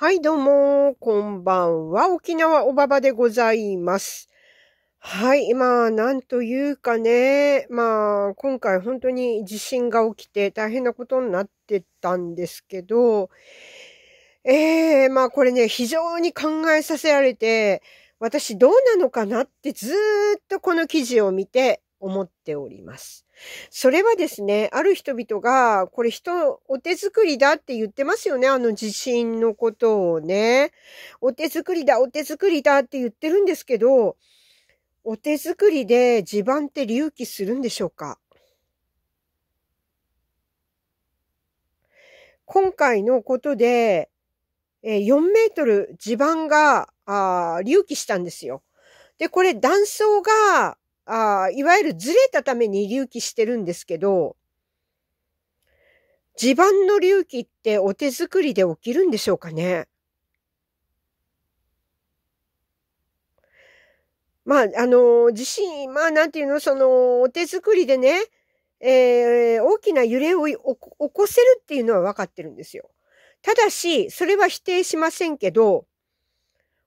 はい、どうも、こんばんは。沖縄おばばでございます。はい、まあ、なんというかね、まあ、今回本当に地震が起きて大変なことになってたんですけど、ええー、まあこれね、非常に考えさせられて、私どうなのかなってずっとこの記事を見て思っております。それはですね、ある人々が、これ人、お手作りだって言ってますよね、あの地震のことをね。お手作りだ、お手作りだって言ってるんですけど、お手作りで地盤って隆起するんでしょうか今回のことで、4メートル地盤が隆起したんですよ。で、これ断層があいわゆるずれたために隆起してるんですけど、地盤の隆起ってお手作りで起きるんでしょうかねまあ、あの、地震、まあ、なんていうの、その、お手作りでね、えー、大きな揺れを起こせるっていうのは分かってるんですよ。ただし、それは否定しませんけど、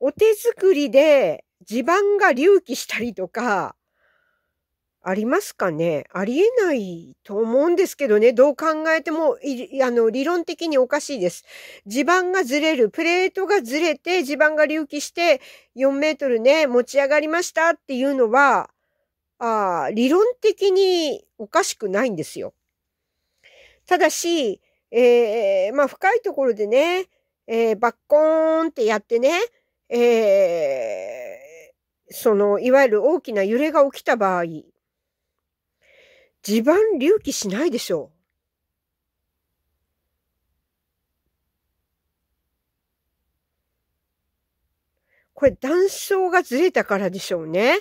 お手作りで地盤が隆起したりとか、ありますかねありえないと思うんですけどね。どう考えても、あの、理論的におかしいです。地盤がずれる、プレートがずれて、地盤が隆起して4メートルね、持ち上がりましたっていうのは、あ理論的におかしくないんですよ。ただし、えー、まあ深いところでね、えー、バッコーンってやってね、えー、その、いわゆる大きな揺れが起きた場合、地盤隆起しないでしょう。これ、断層がずれたからでしょうね。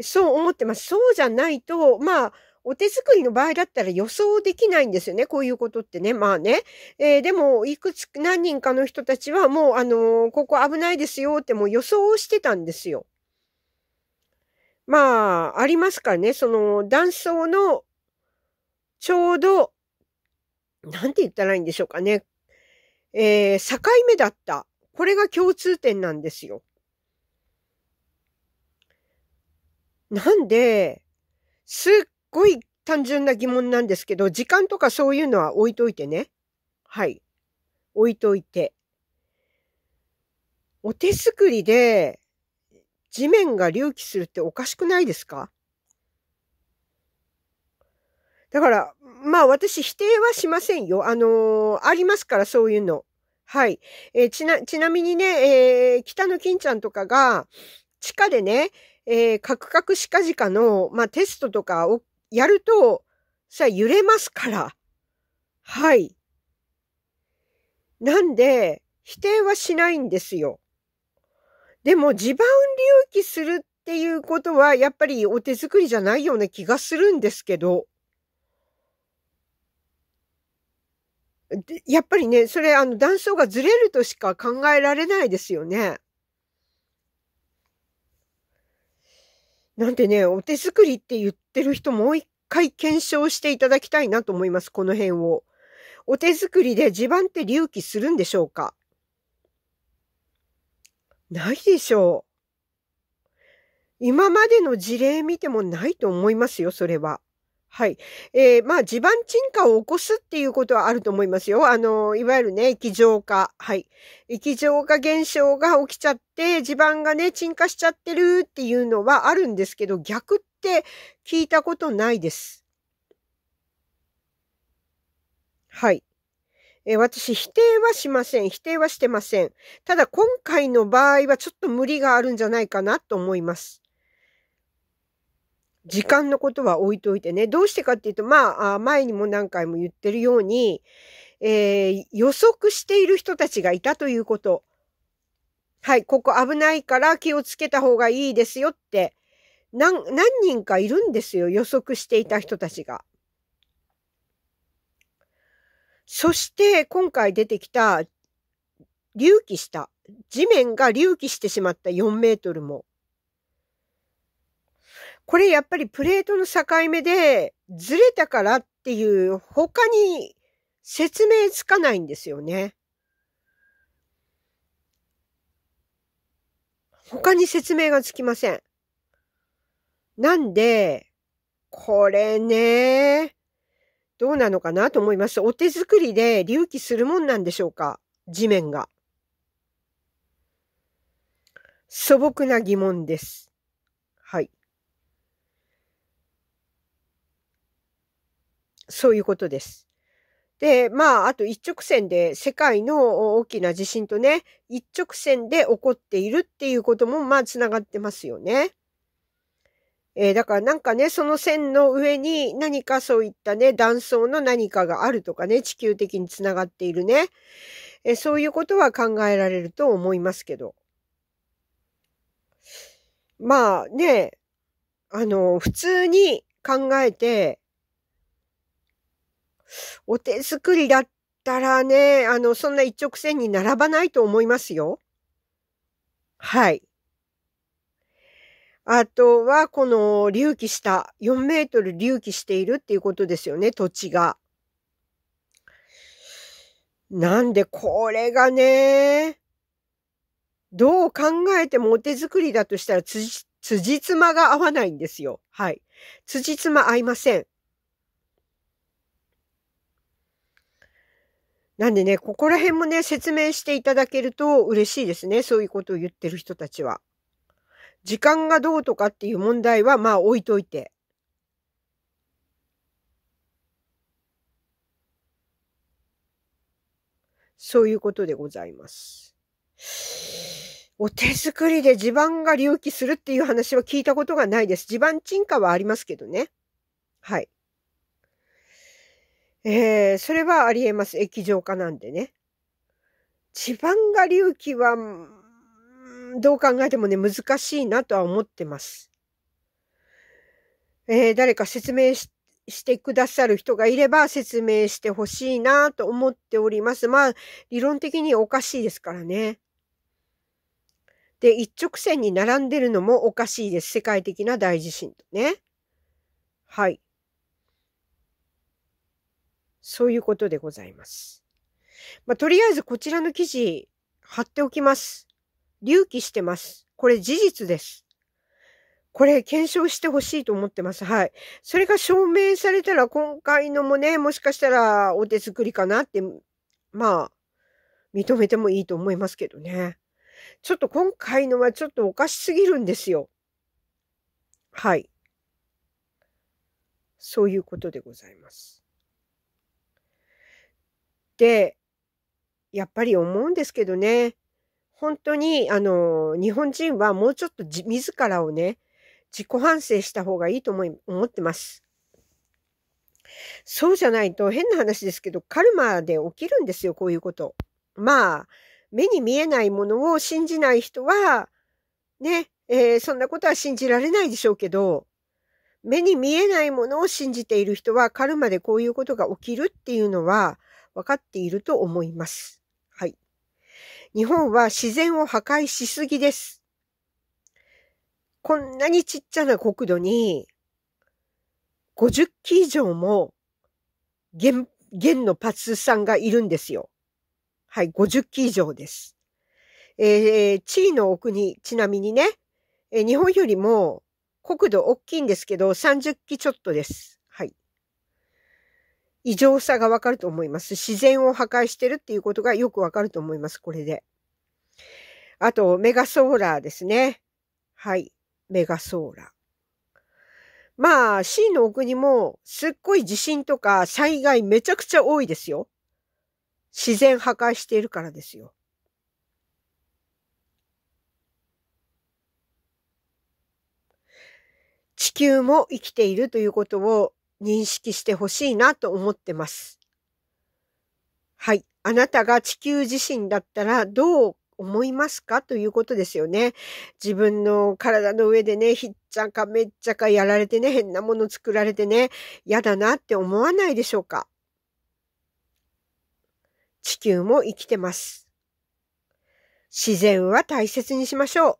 そう思ってます。そうじゃないと、まあ、お手作りの場合だったら予想できないんですよね。こういうことってね。まあね。えー、でも、いくつ、何人かの人たちはもう、あのー、ここ危ないですよってもう予想してたんですよ。まあ、ありますかね。その、断層の、ちょうど、なんて言ったらいいんでしょうかね。えー、境目だった。これが共通点なんですよ。なんで、すっごい単純な疑問なんですけど、時間とかそういうのは置いといてね。はい。置いといて。お手作りで、地面が隆起するっておかしくないですかだから、まあ私否定はしませんよ。あのー、ありますからそういうの。はい。えー、ちな、ちなみにね、えー、北野金ちゃんとかが、地下でね、えー、カクカクシカジカの、まあ、テストとかをやると、さ、揺れますから。はい。なんで、否定はしないんですよ。でも地盤隆起するっていうことは、やっぱりお手作りじゃないような気がするんですけど、やっぱりね、それ、あの、断層がずれるとしか考えられないですよね。なんてね、お手作りって言ってる人もう一回検証していただきたいなと思います、この辺を。お手作りで地盤って隆起するんでしょうかないでしょう。今までの事例見てもないと思いますよ、それは。はい。えー、まあ、地盤沈下を起こすっていうことはあると思いますよ。あの、いわゆるね、液状化。はい。液状化現象が起きちゃって、地盤がね、沈下しちゃってるっていうのはあるんですけど、逆って聞いたことないです。はい。えー、私、否定はしません。否定はしてません。ただ、今回の場合はちょっと無理があるんじゃないかなと思います。時間のことは置いといてね。どうしてかっていうと、まあ、前にも何回も言ってるように、えー、予測している人たちがいたということ。はい、ここ危ないから気をつけた方がいいですよって、何、何人かいるんですよ。予測していた人たちが。そして今回出てきた隆起した、地面が隆起してしまった4メートルも。これやっぱりプレートの境目でずれたからっていう他に説明つかないんですよね。他に説明がつきません。なんで、これね、どうなのかなと思います。お手作りで隆起するもんなんでしょうか地面が。素朴な疑問です。はい。そういうことです。で、まあ、あと一直線で世界の大きな地震とね、一直線で起こっているっていうことも、まあ、つながってますよね。えー、だからなんかね、その線の上に何かそういったね、断層の何かがあるとかね、地球的につながっているね。えー、そういうことは考えられると思いますけど。まあね、あの、普通に考えて、お手作りだったらね、あの、そんな一直線に並ばないと思いますよ。はい。あとは、この隆起した、4メートル隆起しているっていうことですよね、土地が。なんで、これがね、どう考えてもお手作りだとしたら、辻、辻褄が合わないんですよ。はい。辻褄合いません。なんでね、ここら辺もね、説明していただけると嬉しいですね。そういうことを言ってる人たちは。時間がどうとかっていう問題はまあ置いといて。そういうことでございます。お手作りで地盤が隆起するっていう話は聞いたことがないです。地盤沈下はありますけどね。はい。えー、それはあり得ます。液状化なんでね。地盤が隆起は、どう考えてもね、難しいなとは思ってます。えー、誰か説明ししてくださる人がいれば説明してほしいなと思っております。まあ、理論的におかしいですからね。で、一直線に並んでるのもおかしいです。世界的な大地震とね。はい。そういうことでございます。まあ、とりあえずこちらの記事貼っておきます。隆起してます。これ事実です。これ検証してほしいと思ってます。はい。それが証明されたら今回のもね、もしかしたらお手作りかなって、まあ、認めてもいいと思いますけどね。ちょっと今回のはちょっとおかしすぎるんですよ。はい。そういうことでございます。で、やっぱり思うんですけどね。本当に、あの、日本人はもうちょっと自らをね、自己反省した方がいいと思い、思ってます。そうじゃないと変な話ですけど、カルマで起きるんですよ、こういうこと。まあ、目に見えないものを信じない人は、ね、えー、そんなことは信じられないでしょうけど、目に見えないものを信じている人はカルマでこういうことが起きるっていうのは分かっていると思います。日本は自然を破壊しすぎです。こんなにちっちゃな国土に、50基以上も原、原のパツさんがいるんですよ。はい、50基以上です。えー、地位の奥に、ちなみにね、えー、日本よりも国土大きいんですけど、30基ちょっとです。異常さがわかると思います。自然を破壊してるっていうことがよくわかると思います。これで。あと、メガソーラーですね。はい。メガソーラー。まあ、C の奥にも、すっごい地震とか災害めちゃくちゃ多いですよ。自然破壊しているからですよ。地球も生きているということを認識してほしいなと思ってます。はい。あなたが地球自身だったらどう思いますかということですよね。自分の体の上でね、ひっちゃかめっちゃかやられてね、変なもの作られてね、嫌だなって思わないでしょうか。地球も生きてます。自然は大切にしましょう。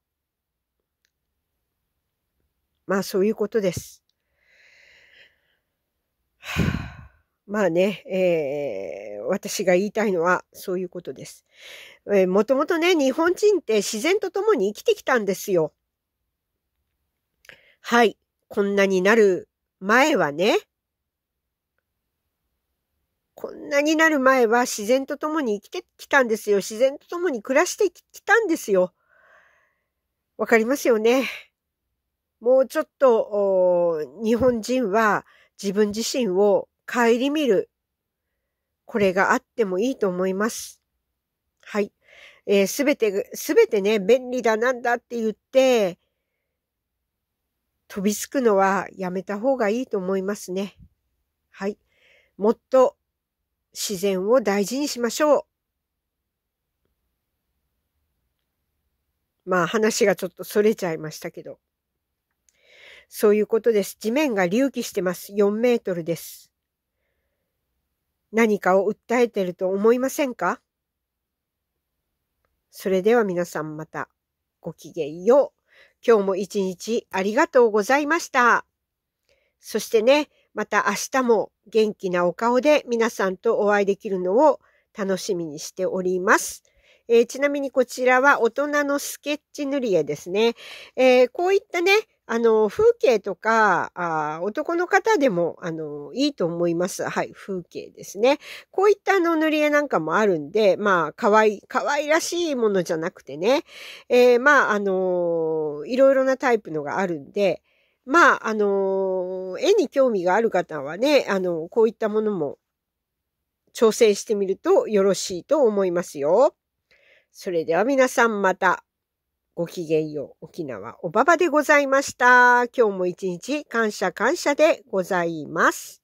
まあそういうことです。まあね、えー、私が言いたいのはそういうことです。えもともとね、日本人って自然と共に生きてきたんですよ。はい。こんなになる前はね、こんなになる前は自然と共に生きてきたんですよ。自然と共に暮らしてきたんですよ。わかりますよね。もうちょっと、日本人は自分自身を顧みる。これがあってもいいと思います。はい。えー、すべて、すべてね、便利だなんだって言って、飛びつくのはやめた方がいいと思いますね。はい。もっと自然を大事にしましょう。まあ話がちょっと逸れちゃいましたけど。そういうことです。地面が隆起してます。4メートルです。何かを訴えてると思いませんかそれでは皆さんまたごきげんよう。今日も一日ありがとうございました。そしてね、また明日も元気なお顔で皆さんとお会いできるのを楽しみにしております。えー、ちなみにこちらは大人のスケッチ塗り絵ですね。えー、こういったね、あの、風景とか、あ男の方でも、あの、いいと思います。はい、風景ですね。こういったあの塗り絵なんかもあるんで、まあ、可愛い、可愛らしいものじゃなくてね、えー、まあ、あの、いろいろなタイプのがあるんで、まあ、あの、絵に興味がある方はね、あの、こういったものも挑戦してみるとよろしいと思いますよ。それでは皆さんまた。ごきげんよう。沖縄おばばでございました。今日も一日感謝感謝でございます。